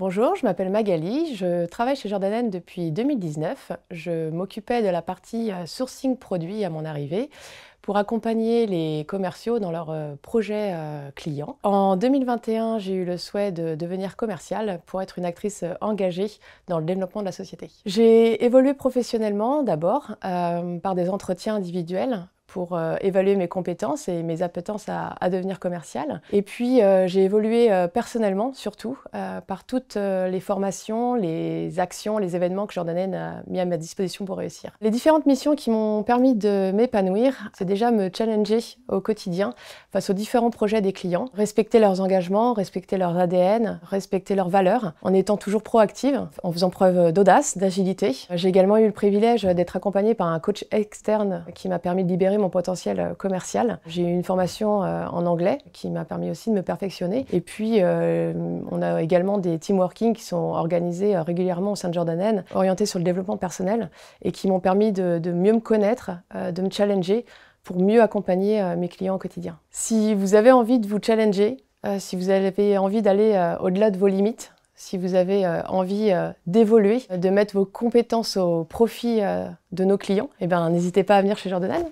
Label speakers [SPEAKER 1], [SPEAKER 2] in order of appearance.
[SPEAKER 1] Bonjour, je m'appelle Magali, je travaille chez Jordanen depuis 2019. Je m'occupais de la partie euh, sourcing produit à mon arrivée pour accompagner les commerciaux dans leurs euh, projets euh, clients. En 2021, j'ai eu le souhait de devenir commerciale pour être une actrice engagée dans le développement de la société. J'ai évolué professionnellement d'abord par des entretiens individuels pour euh, évaluer mes compétences et mes appétences à, devenir commercial. Et puis euh, j'ai évolué euh, personnellement surtout par toutes les formations, les actions, les événements que Jordanen a mis à ma disposition pour réussir. Les différentes missions qui m'ont permis de m'épanouir, c'est déjà me challenger au quotidien face aux différents projets des clients, respecter leurs engagements, respecter leur ADN, respecter leurs valeurs, en étant toujours proactive, en faisant preuve d'audace, d'agilité. J'ai également eu le privilège d'être accompagnée par un coach externe qui m'a permis de libérer mon potentiel euh, commercial. J'ai eu une formation euh, en anglais qui m'a permis aussi de me perfectionner. Et puis, euh, on a également des team qui sont organisés régulièrement au sein de Jordanen, orientés sur le développement personnel et qui m'ont permis de, mieux me connaître, de me challenger pour mieux accompagner mes clients au quotidien. Si vous avez envie de vous challenger, si vous avez envie d'aller au-delà de vos limites, si vous avez envie d'évoluer, de mettre vos compétences au profit de nos clients, eh ben, n'hésitez pas à venir chez Jordanen.